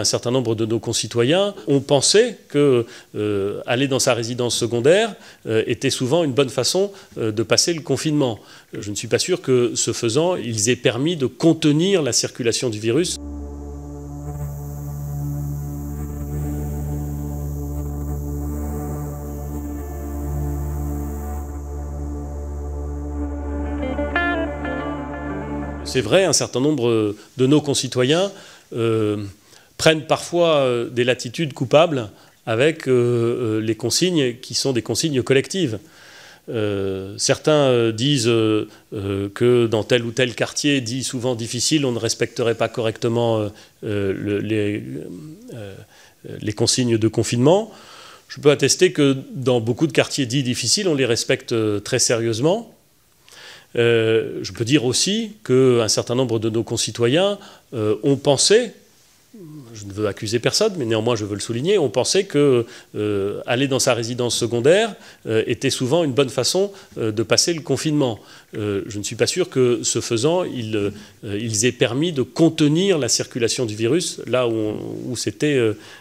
Un certain nombre de nos concitoyens ont pensé que euh, aller dans sa résidence secondaire euh, était souvent une bonne façon euh, de passer le confinement. Je ne suis pas sûr que, ce faisant, ils aient permis de contenir la circulation du virus. C'est vrai, un certain nombre de nos concitoyens prennent parfois euh, des latitudes coupables avec euh, euh, les consignes qui sont des consignes collectives. certains disent que dans tel ou tel quartier, dit souvent difficile, on ne respecterait pas correctement les, les, consignes de confinement. Je peux attester que dans beaucoup de quartiers dits difficiles, on les respecte très sérieusement. je peux dire aussi qu'un certain nombre de nos concitoyens ont pensé je ne veux accuser personne, mais néanmoins je veux le souligner, on pensait que euh, aller dans sa résidence secondaire euh, était souvent une bonne façon euh, de passer le confinement. je ne suis pas sûr que, ce faisant, ils, aient permis de contenir la circulation du virus là où, c'était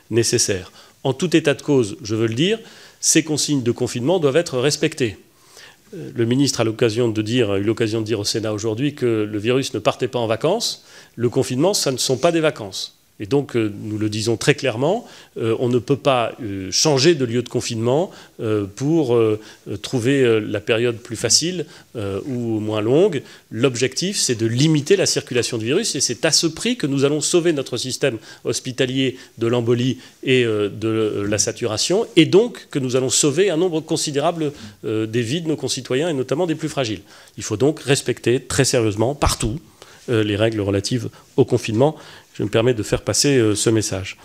nécessaire. En tout état de cause, je veux le dire, ces consignes de confinement doivent être respectées. Le ministre a, l'occasion de dire, a eu l'occasion de dire au Sénat aujourd'hui que le virus ne partait pas en vacances. Le confinement, ce ne sont pas des vacances. Et donc, euh, nous le disons très clairement, euh, on ne peut pas euh, changer de lieu de confinement pour trouver la période plus facile ou moins longue. L'objectif, c'est de limiter la circulation du virus et c'est à ce prix que nous allons sauver notre système hospitalier de l'embolie et de la saturation et donc que nous allons sauver un nombre considérable des vies de nos concitoyens et notamment des plus fragiles. Il faut donc respecter très sérieusement partout euh, les règles relatives au confinement. Je me permets de faire passer euh, ce message.